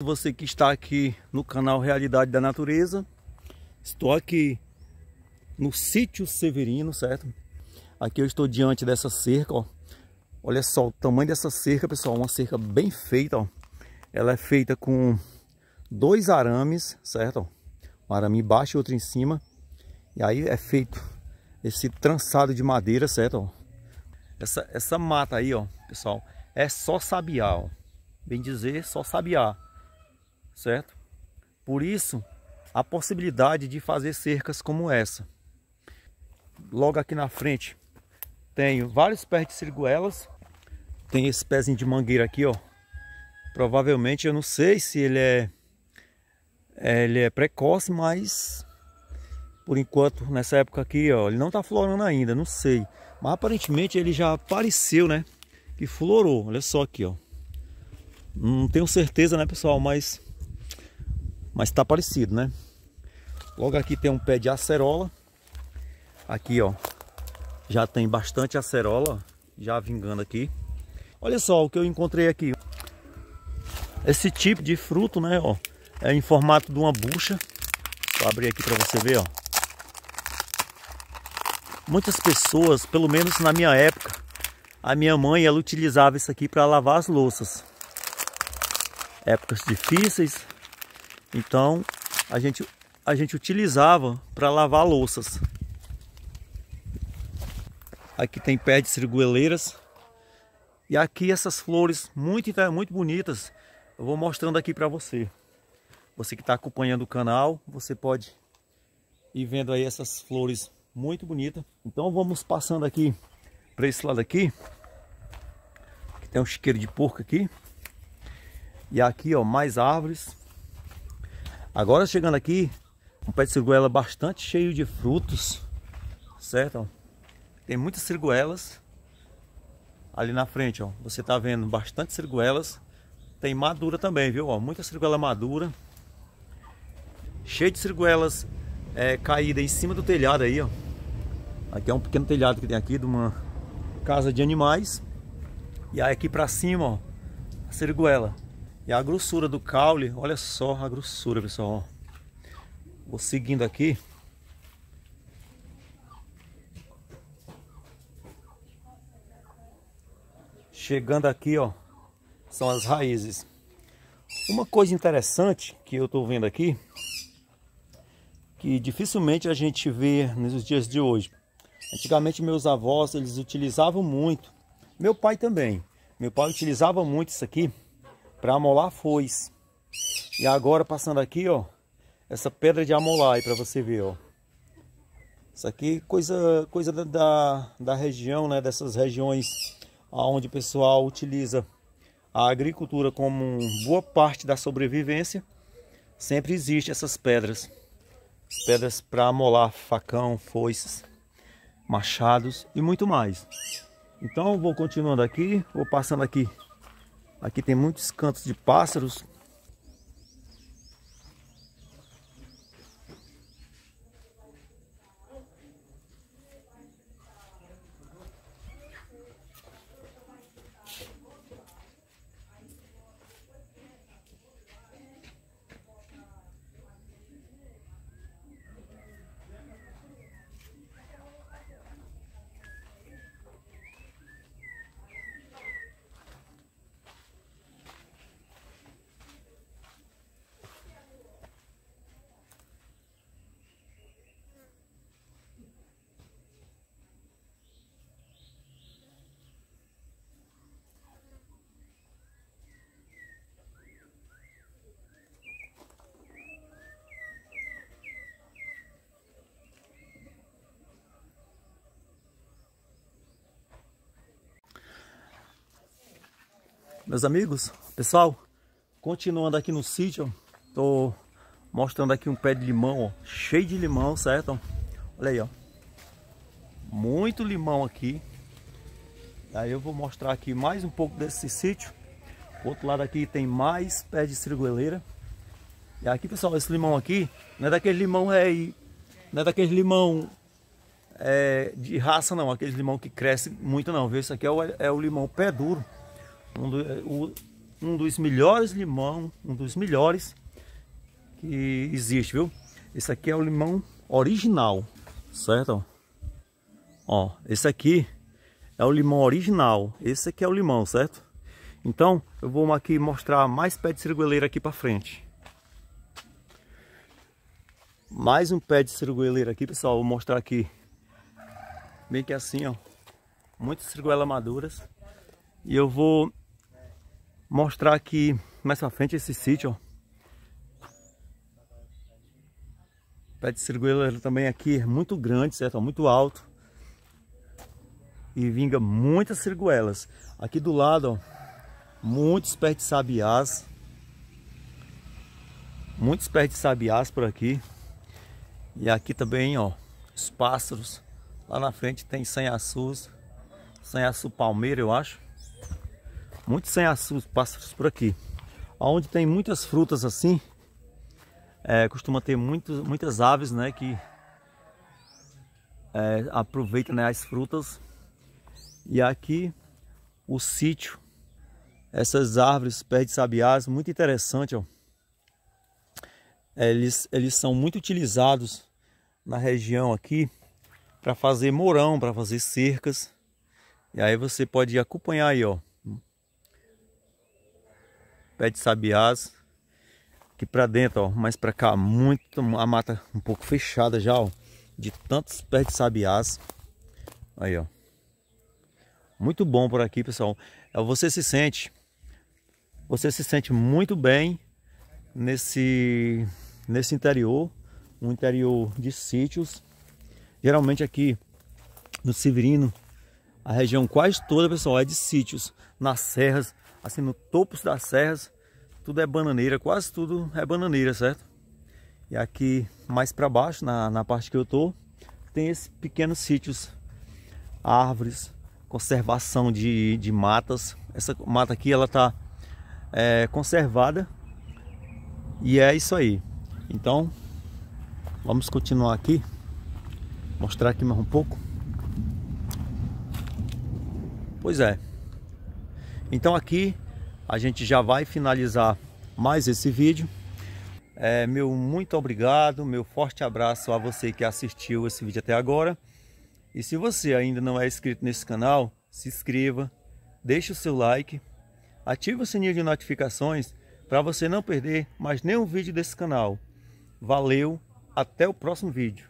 Você que está aqui no canal Realidade da Natureza, estou aqui no sítio Severino, certo? Aqui eu estou diante dessa cerca, ó. Olha só o tamanho dessa cerca, pessoal, uma cerca bem feita, ó. Ela é feita com dois arames, certo? Um arame embaixo e outro em cima. E aí é feito esse trançado de madeira, certo? Essa, essa mata aí, ó, pessoal, é só sabiá, ó. Bem dizer, só sabiá certo? Por isso, a possibilidade de fazer cercas como essa. Logo aqui na frente, tenho vários pés de siriguelas. Tem esse pezinho de mangueira aqui, ó. Provavelmente, eu não sei se ele é, é, ele é precoce, mas por enquanto, nessa época aqui, ó, ele não tá florando ainda, não sei. Mas aparentemente ele já apareceu, né? Que florou, olha só aqui, ó. Não tenho certeza, né, pessoal, mas mas tá parecido, né? Logo aqui tem um pé de acerola. Aqui, ó. Já tem bastante acerola, já vingando aqui. Olha só o que eu encontrei aqui. Esse tipo de fruto, né, ó, é em formato de uma bucha. Vou abrir aqui para você ver, ó. Muitas pessoas, pelo menos na minha época, a minha mãe ela utilizava isso aqui para lavar as louças. Épocas difíceis, então a gente, a gente utilizava para lavar louças. Aqui tem pé de cirgueleiras. E aqui essas flores muito, muito bonitas. Eu vou mostrando aqui para você. Você que está acompanhando o canal, você pode ir vendo aí essas flores muito bonitas. Então vamos passando aqui para esse lado aqui. Que tem um chiqueiro de porco aqui. E aqui, ó, mais árvores. Agora chegando aqui, um pé de sirguela bastante cheio de frutos, certo? Tem muitas sirguelas. Ali na frente, ó, você tá vendo bastante sirguelas. Tem madura também, viu? Ó, muita sirguela madura. Cheio de sirguelas é, caída em cima do telhado aí, ó. Aqui é um pequeno telhado que tem aqui de uma casa de animais. E aí aqui pra cima, ó, a sirguela. E a grossura do caule, olha só a grossura, pessoal. Vou seguindo aqui. Chegando aqui, ó, são as raízes. Uma coisa interessante que eu estou vendo aqui, que dificilmente a gente vê nos dias de hoje. Antigamente meus avós, eles utilizavam muito. Meu pai também. Meu pai utilizava muito isso aqui para amolar foice. E agora passando aqui, ó, essa pedra de amolar aí para você ver, ó. Isso aqui coisa coisa da, da, da região, né, dessas regiões onde o pessoal utiliza a agricultura como boa parte da sobrevivência. Sempre existe essas pedras. Pedras para amolar facão, foices, machados e muito mais. Então vou continuando aqui, vou passando aqui Aqui tem muitos cantos de pássaros. meus amigos, pessoal, continuando aqui no sítio, tô mostrando aqui um pé de limão, ó, cheio de limão, certo? Olha aí, ó, muito limão aqui. Aí eu vou mostrar aqui mais um pouco desse sítio. O outro lado aqui tem mais pé de cirgueleira E aqui, pessoal, esse limão aqui não é daquele limão aí, não é daquele limão é, de raça não, aquele limão que cresce muito não, viu? isso aqui é o, é o limão pé duro um, do, eh, um dos melhores limão, um dos melhores que existe, viu? Esse aqui é o limão original, certo? Ó, esse aqui é o limão original, esse aqui é o limão, certo? Então, eu vou aqui mostrar mais pé de cirgueleira aqui para frente. Mais um pé de cirgueleira aqui, pessoal, vou mostrar aqui. Bem que assim, ó. Muitas cirguelas maduras. E eu vou mostrar aqui mais pra frente esse sítio, ó. O pé de cirgueiro também aqui é muito grande, certo? É muito alto. E vinga muitas cirguelas. Aqui do lado, ó, muitos pés de sabiás. Muitos pés de sabiás por aqui. E aqui também, ó, os pássaros. Lá na frente tem sanhaçus, sanhaçu palmeira, eu acho muitos sanhaçus, pássaros por aqui. Onde tem muitas frutas assim, é, costuma ter muitas aves né, que é, aproveitam né, as frutas. E aqui o sítio, essas árvores, pés de sabiás, muito interessante. Ó. Eles, eles são muito utilizados na região aqui para fazer morão, para fazer cercas. E aí você pode acompanhar aí, ó pé de sabiás. Aqui para dentro, ó, mais para cá, muito, a mata um pouco fechada já, ó, de tantos pés de sabiás. Aí, ó. Muito bom por aqui, pessoal. É, você se sente, você se sente muito bem nesse, nesse interior, um interior de sítios. Geralmente aqui no Severino, a região quase toda, pessoal, é de sítios, nas serras, assim no topos das serras, tudo é bananeira, quase tudo é bananeira, certo? E aqui mais para baixo, na, na parte que eu tô, tem esses pequenos sítios, árvores, conservação de, de matas. Essa mata aqui ela tá é, conservada e é isso aí. Então vamos continuar aqui, mostrar aqui mais um pouco. Pois é, então aqui a gente já vai finalizar mais esse vídeo. É, meu muito obrigado, meu forte abraço a você que assistiu esse vídeo até agora. E se você ainda não é inscrito nesse canal, se inscreva, deixe o seu like, ative o sininho de notificações para você não perder mais nenhum vídeo desse canal. Valeu, até o próximo vídeo.